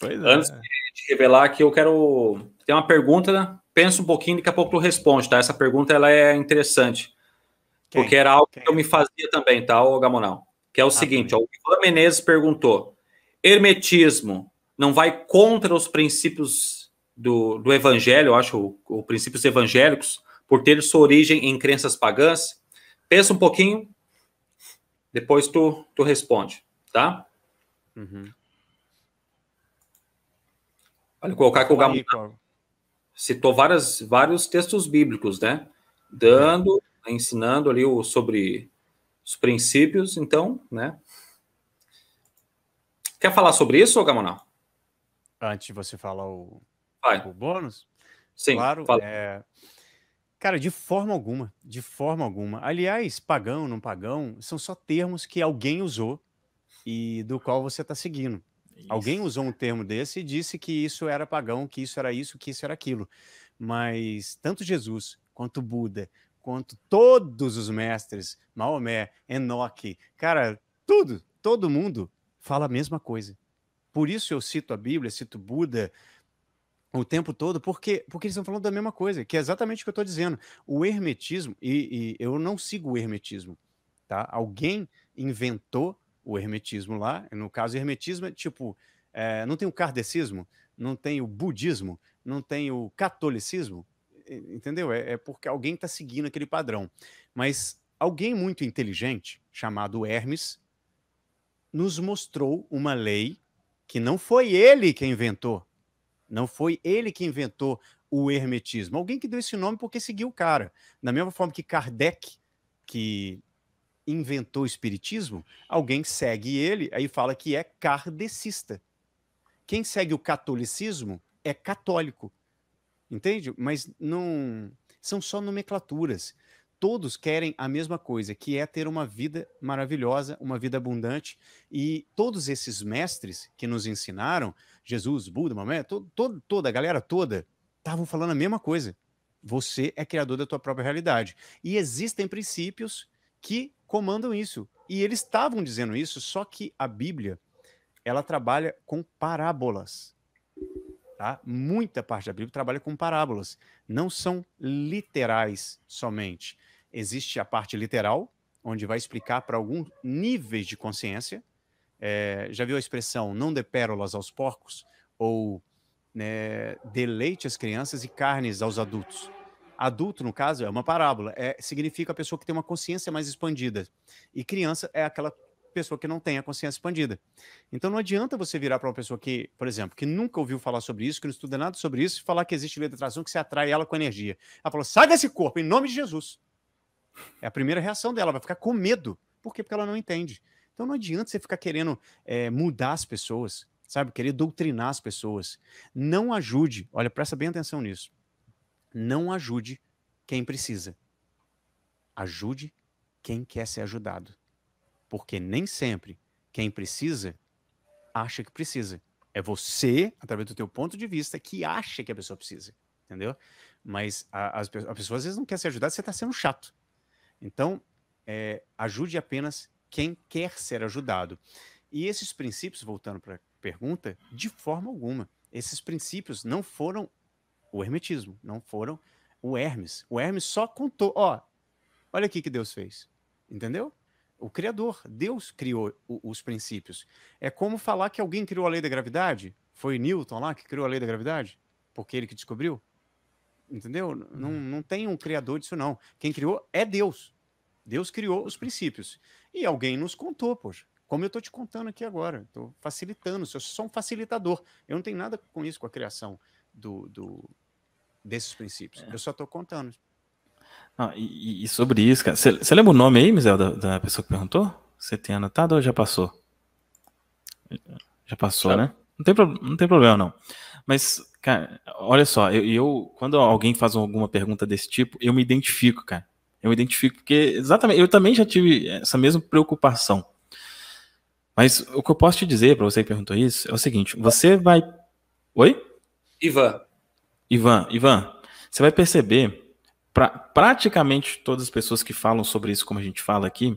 Pois Antes é. de revelar aqui, eu quero. Tem uma pergunta, né? pensa um pouquinho, daqui a pouco tu responde, tá? Essa pergunta ela é interessante. Quem? Porque era algo Quem? que eu me fazia também, tá, o Gamonal? Que é o ah, seguinte: tá ó, o Ivan Menezes perguntou: Hermetismo não vai contra os princípios do, do evangelho, eu acho, os princípios evangélicos, por ter sua origem em crenças pagãs? Pensa um pouquinho, depois tu, tu responde, tá? Uhum. Olha, colocar que o Gamaliel citou várias, vários textos bíblicos, né? Dando, ensinando ali o, sobre os princípios, então, né? Quer falar sobre isso, Gamonal? Antes de você falar o, Vai. o bônus? Sim, claro. É... Cara, de forma alguma, de forma alguma. Aliás, pagão, não pagão, são só termos que alguém usou e do qual você está seguindo. Alguém usou um termo desse e disse que isso era pagão, que isso era isso, que isso era aquilo. Mas tanto Jesus quanto Buda, quanto todos os mestres, Maomé, Enoque, cara, tudo, todo mundo fala a mesma coisa. Por isso eu cito a Bíblia, cito Buda o tempo todo, porque, porque eles estão falando da mesma coisa, que é exatamente o que eu estou dizendo. O hermetismo, e, e eu não sigo o hermetismo, tá? Alguém inventou o hermetismo lá. No caso, hermetismo é tipo, é, não tem o kardecismo, não tem o budismo, não tem o catolicismo, entendeu? É, é porque alguém está seguindo aquele padrão. Mas alguém muito inteligente, chamado Hermes, nos mostrou uma lei que não foi ele que inventou. Não foi ele que inventou o hermetismo. Alguém que deu esse nome porque seguiu o cara. Da mesma forma que Kardec, que inventou o espiritismo, alguém segue ele, aí fala que é kardecista. Quem segue o catolicismo é católico. Entende? Mas não são só nomenclaturas. Todos querem a mesma coisa, que é ter uma vida maravilhosa, uma vida abundante. E todos esses mestres que nos ensinaram, Jesus, Buda, Maomé, toda a galera toda, estavam falando a mesma coisa. Você é criador da tua própria realidade. E existem princípios que comandam isso. E eles estavam dizendo isso, só que a Bíblia ela trabalha com parábolas. Tá? Muita parte da Bíblia trabalha com parábolas. Não são literais somente. Existe a parte literal, onde vai explicar para alguns níveis de consciência. É, já viu a expressão não dê pérolas aos porcos? Ou né, dê leite às crianças e carnes aos adultos. Adulto, no caso, é uma parábola. É, significa a pessoa que tem uma consciência mais expandida. E criança é aquela pessoa que não tem a consciência expandida. Então não adianta você virar para uma pessoa que, por exemplo, que nunca ouviu falar sobre isso, que não estuda nada sobre isso, e falar que existe lei da atração que se atrai ela com energia. Ela falou: sai desse corpo, em nome de Jesus. É a primeira reação dela, vai ficar com medo. Por quê? Porque ela não entende. Então não adianta você ficar querendo é, mudar as pessoas, sabe? Querer doutrinar as pessoas. Não ajude. Olha, presta bem atenção nisso não ajude quem precisa. Ajude quem quer ser ajudado. Porque nem sempre quem precisa acha que precisa. É você, através do teu ponto de vista, que acha que a pessoa precisa, entendeu? Mas a, a, a pessoa às vezes não quer ser ajudada, você está sendo chato. Então, é, ajude apenas quem quer ser ajudado. E esses princípios, voltando para a pergunta, de forma alguma, esses princípios não foram o hermetismo, não foram o Hermes. O Hermes só contou, ó, olha aqui que Deus fez, entendeu? O Criador, Deus criou o, os princípios. É como falar que alguém criou a lei da gravidade? Foi Newton lá que criou a lei da gravidade? Porque ele que descobriu? Entendeu? Uhum. Não, não tem um criador disso, não. Quem criou é Deus. Deus criou os princípios. E alguém nos contou, poxa. Como eu estou te contando aqui agora, estou facilitando, eu sou um facilitador. Eu não tenho nada com isso, com a criação do, do, desses princípios. É. Eu só estou contando. Ah, e, e, sobre isso, cara, você lembra o nome aí, Mizel, da, da, pessoa que perguntou? Você tem anotado ou já passou? Já passou, né? Não tem, não tem problema, não. Mas, cara, olha só, eu, eu, quando alguém faz alguma pergunta desse tipo, eu me identifico, cara. Eu me identifico porque exatamente, eu também já tive essa mesma preocupação. Mas o que eu posso te dizer para você que perguntou isso é o seguinte: você vai. Oi? Ivan, Ivan, Ivan, você vai perceber, pra, praticamente todas as pessoas que falam sobre isso, como a gente fala aqui,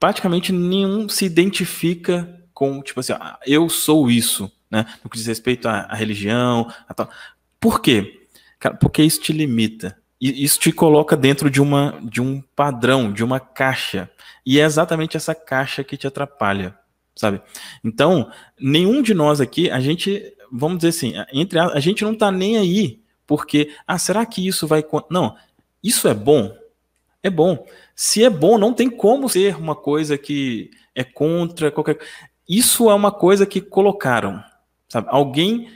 praticamente nenhum se identifica com, tipo assim, ah, eu sou isso, né? No que diz respeito à, à religião, a tal. Por quê? Cara, porque isso te limita. isso te coloca dentro de, uma, de um padrão, de uma caixa. E é exatamente essa caixa que te atrapalha, sabe? Então, nenhum de nós aqui, a gente vamos dizer assim, entre a, a gente não está nem aí, porque, ah, será que isso vai. Não, isso é bom? É bom. Se é bom, não tem como ser uma coisa que é contra qualquer. Isso é uma coisa que colocaram, sabe? Alguém,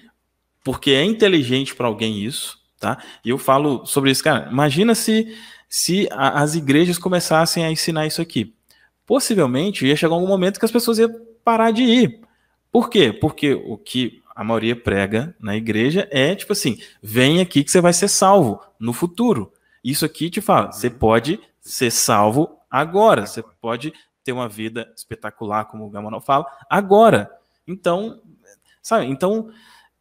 porque é inteligente para alguém isso, tá? E eu falo sobre isso, cara. Imagina se se a, as igrejas começassem a ensinar isso aqui. Possivelmente ia chegar algum momento que as pessoas iam parar de ir. Por quê? Porque o que a maioria prega na igreja é tipo assim: vem aqui que você vai ser salvo no futuro. Isso aqui te fala, uhum. você pode ser salvo agora, você pode ter uma vida espetacular, como o Gamonal fala, agora. Então, sabe? Então,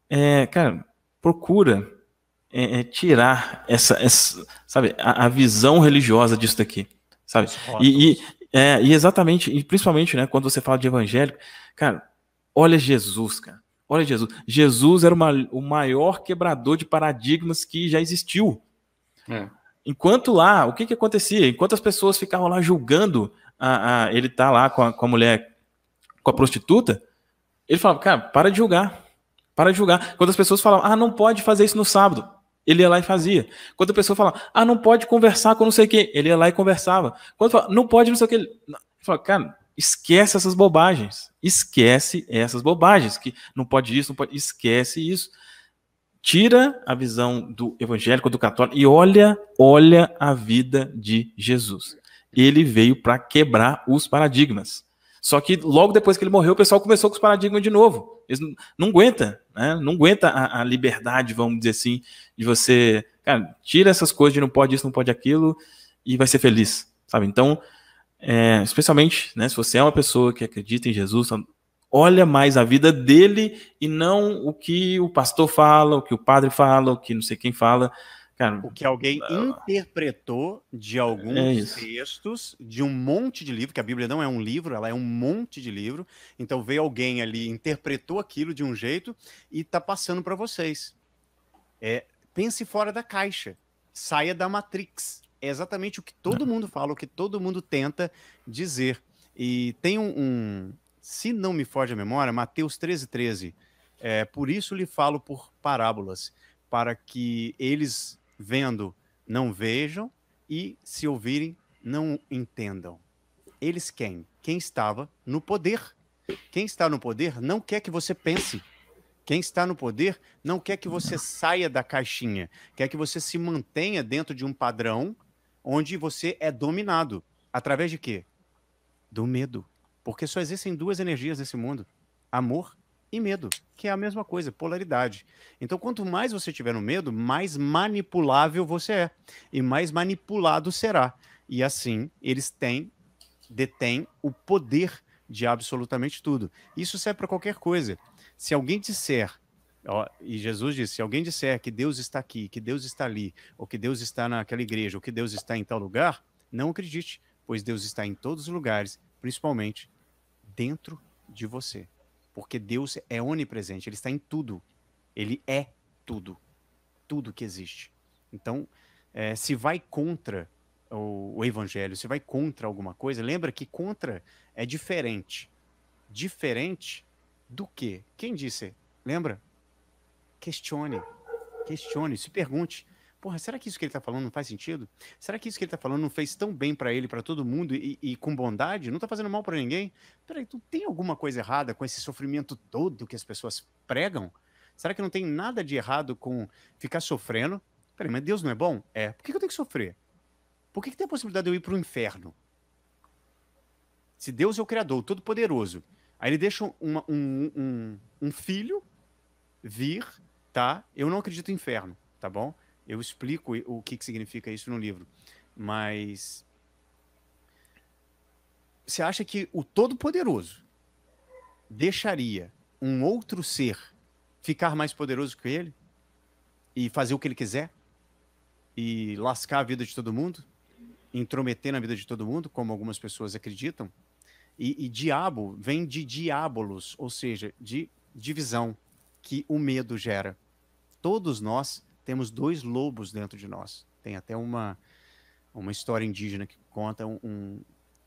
é, cara, procura é, é, tirar essa, essa sabe, a, a, visão religiosa disso daqui, sabe? E, e, é, e exatamente, e principalmente, né, quando você fala de evangélico, cara, olha Jesus, cara. Olha Jesus. Jesus era uma, o maior quebrador de paradigmas que já existiu. É. Enquanto lá, o que, que acontecia? Enquanto as pessoas ficavam lá julgando a, a ele tá lá com a, com a mulher, com a prostituta, ele falava, cara, para de julgar. Para de julgar. Quando as pessoas falavam, ah, não pode fazer isso no sábado, ele ia lá e fazia. Quando a pessoa falava, ah, não pode conversar com não sei quem, ele ia lá e conversava. Quando falava, não pode não sei o que, ele falava, cara, Esquece essas bobagens. Esquece essas bobagens. Que não pode isso, não pode. Esquece isso. Tira a visão do evangélico, do católico e olha, olha a vida de Jesus. Ele veio para quebrar os paradigmas. Só que logo depois que ele morreu, o pessoal começou com os paradigmas de novo. Eles não, não aguenta, né? Não aguenta a, a, liberdade, vamos dizer assim, de você, cara, tira essas coisas de não pode isso, não pode aquilo e vai ser feliz, sabe? Então, é, especialmente né, se você é uma pessoa que acredita em Jesus, então, olha mais a vida dele e não o que o pastor fala, o que o padre fala, o que não sei quem fala. Cara, o que alguém uh... interpretou de alguns é textos, de um monte de livro, que a Bíblia não é um livro, ela é um monte de livro. Então veio alguém ali, interpretou aquilo de um jeito e está passando para vocês. É, pense fora da caixa, saia da Matrix é exatamente o que todo mundo fala, o que todo mundo tenta dizer. E tem um, um se não me foge a memória, Mateus 13, 13. É, por isso lhe falo por parábolas, para que eles, vendo, não vejam, e se ouvirem, não entendam. Eles quem? Quem estava no poder. Quem está no poder não quer que você pense. Quem está no poder não quer que você saia da caixinha, quer que você se mantenha dentro de um padrão onde você é dominado. Através de quê? Do medo. Porque só existem duas energias nesse mundo: amor e medo, que é a mesma coisa, polaridade. Então, quanto mais você tiver no medo, mais manipulável você é e mais manipulado será. E assim, eles têm, detêm o poder de absolutamente tudo. Isso serve para qualquer coisa. Se alguém disser e Jesus disse: se alguém disser que Deus está aqui, que Deus está ali, ou que Deus está naquela igreja, ou que Deus está em tal lugar, não acredite, pois Deus está em todos os lugares, principalmente dentro de você. Porque Deus é onipresente, ele está em tudo. Ele é tudo. Tudo que existe. Então, é, se vai contra o, o evangelho, se vai contra alguma coisa, lembra que contra é diferente. Diferente do que? Quem disse? Lembra? questione. Questione, se pergunte. Porra, será que isso que ele está falando não faz sentido? Será que isso que ele está falando não fez tão bem para ele, para todo mundo e, e, com bondade? Não está fazendo mal para ninguém? Peraí, tu tem alguma coisa errada com esse sofrimento todo que as pessoas pregam? Será que não tem nada de errado com ficar sofrendo? Peraí, mas Deus não é bom? É. Por que, que eu tenho que sofrer? Por que, que tem a possibilidade de eu ir para o inferno? Se Deus é o Criador, Todo-Poderoso, aí ele deixa uma, um, um, um filho vir tá? Eu não acredito em inferno, tá bom? Eu explico o que, que significa isso no livro. Mas você acha que o Todo-Poderoso deixaria um outro ser ficar mais poderoso que ele e fazer o que ele quiser e lascar a vida de todo mundo, intrometer na vida de todo mundo, como algumas pessoas acreditam? E, e diabo vem de diabolos, ou seja, de divisão que o medo gera todos nós temos dois lobos dentro de nós. Tem até uma, uma história indígena que conta um,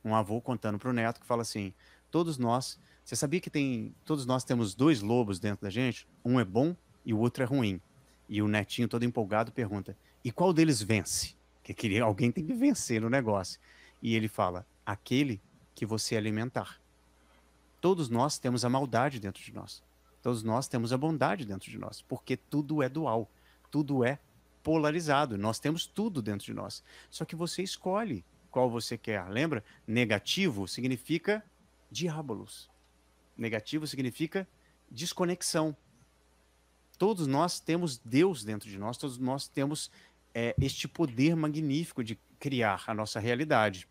um, avô contando para o neto que fala assim: todos nós, você sabia que tem, todos nós temos dois lobos dentro da gente? Um é bom e o outro é ruim. E o netinho todo empolgado pergunta: e qual deles vence? Que queria, alguém tem que vencer no negócio. E ele fala: aquele que você alimentar. Todos nós temos a maldade dentro de nós. Todos nós temos a bondade dentro de nós, porque tudo é dual, tudo é polarizado. Nós temos tudo dentro de nós. Só que você escolhe qual você quer. Lembra? Negativo significa diabolos. Negativo significa desconexão. Todos nós temos Deus dentro de nós, todos nós temos é, este poder magnífico de criar a nossa realidade.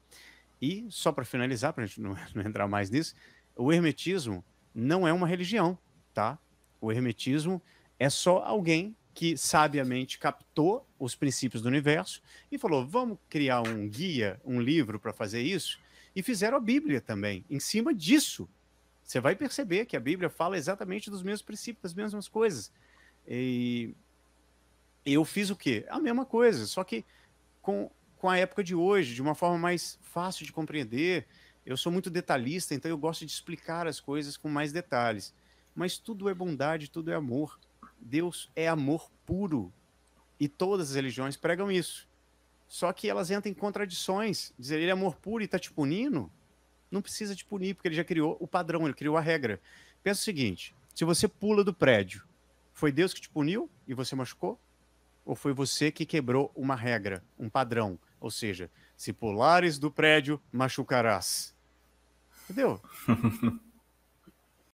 E, só para finalizar, para a gente não, não entrar mais nisso, o Hermetismo não é uma religião tá? O hermetismo é só alguém que sabiamente captou os princípios do universo e falou: vamos criar um guia, um livro para fazer isso. E fizeram a Bíblia também, em cima disso. Você vai perceber que a Bíblia fala exatamente dos mesmos princípios, das mesmas coisas. E eu fiz o quê? A mesma coisa, só que com, com a época de hoje, de uma forma mais fácil de compreender. Eu sou muito detalhista, então eu gosto de explicar as coisas com mais detalhes mas tudo é bondade, tudo é amor. Deus é amor puro. E todas as religiões pregam isso. Só que elas entram em contradições. Dizer ele é amor puro e está te punindo, não precisa te punir, porque ele já criou o padrão, ele criou a regra. Pensa o seguinte: se você pula do prédio, foi Deus que te puniu e você machucou? Ou foi você que quebrou uma regra, um padrão? Ou seja, se pulares do prédio, machucarás. Entendeu?